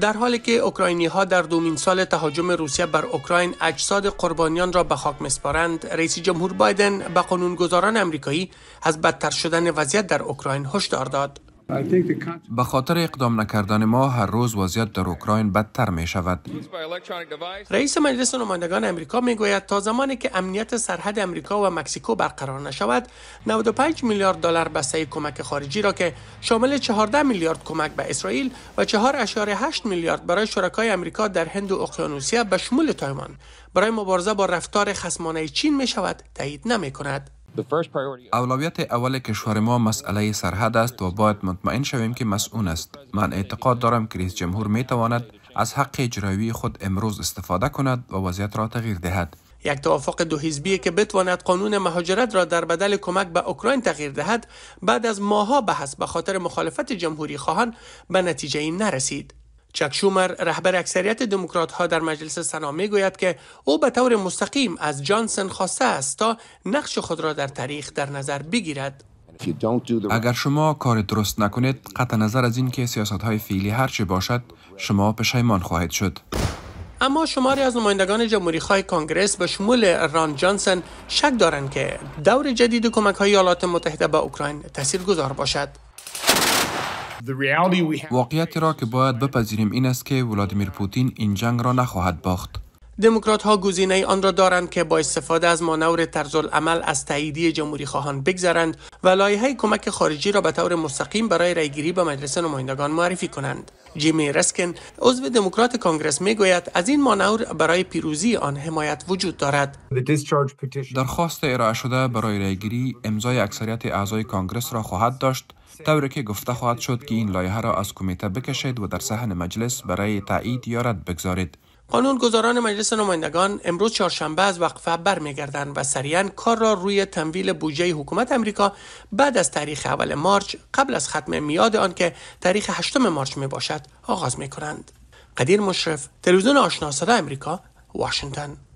در حالی که اوکراینی ها در دومین سال تهاجم روسیه بر اوکراین اجساد قربانیان را به خاک میسپارند رئیس جمهور بایدن به قانونگذاران امریکایی از بدتر شدن وضعیت در اوکراین هشدار داد به خاطر اقدام نکردن ما هر روز وضعیت در اوکراین بدتر می شود. رئیس مجلس نمایندگان امریکا می گوید تا زمانی که امنیت سرحد امریکا و مکسیکو برقرار نشود 95 میلیارد دلار بسته کمک خارجی را که شامل 14 میلیارد کمک به اسرائیل و 4.8 میلیارد برای شرکای امریکا در هند و اقیانوسیه به شمول تایوان برای مبارزه با رفتار خصمانه چین می شود تایید نمی کند. اولویت اول کشور ما مسئله سرحد است و باید مطمئن شویم که مسئول است. من اعتقاد دارم که رئیس جمهور می تواند از حق اجرایی خود امروز استفاده کند و وضعیت را تغییر دهد. یک توافق دو حزبی که بتواند قانون مهاجرت را در بدل کمک به اوکراین تغییر دهد بعد از ماها بحث به خاطر مخالفت جمهوری خواهان به نتیجه این نرسید. چک شومر رهبر اکثریت دموکرات ها در مجلس سنا گوید که او به طور مستقیم از جانسن خواسته است تا نقش خود را در تاریخ در نظر بگیرد اگر شما کار درست نکنید قطع نظر از اینکه سیاست های فعلی هرچه باشد شما پشیمان خواهید شد اما شماری از نمایندگان جمهوری خواه کانگرس به شمول ران جانسن شک دارند که دور جدید کمک های ایالات متحده به اوکراین تاثیرگذار باشد واقعیتی را که باید بپذیریم این است که ولادیمیر پوتین این جنگ را نخواهد باخت. دموکرات ها گزینه آن را دارند که با استفاده از مانور عمل از تاییدی جمهوری خواهان بگذرند و لایحه کمک خارجی را به طور مستقیم برای رایگیری به مجلس نمایندگان معرفی کنند جیمی رسکن عضو دموکرات کانگرس میگوید از این مانور برای پیروزی آن حمایت وجود دارد درخواست ارائه شده برای رایگیری امضای اکثریت اعضای کانگرس را خواهد داشت طوری که گفته خواهد شد که این لایحه را از کمیته بکشید و در صحن مجلس برای تایید یا رد بگذارید قانونگذاران مجلس نمایندگان امروز چهارشنبه از وقفه برمیگردند و سریعا کار را روی تمویل بودجه حکومت امریکا بعد از تاریخ اول مارچ قبل از ختم میاد آن که تاریخ هشتم مارچ می باشد آغاز می کنند. قدیر مشرف تلویزیون آشنا آمریکا، امریکا واشنگتن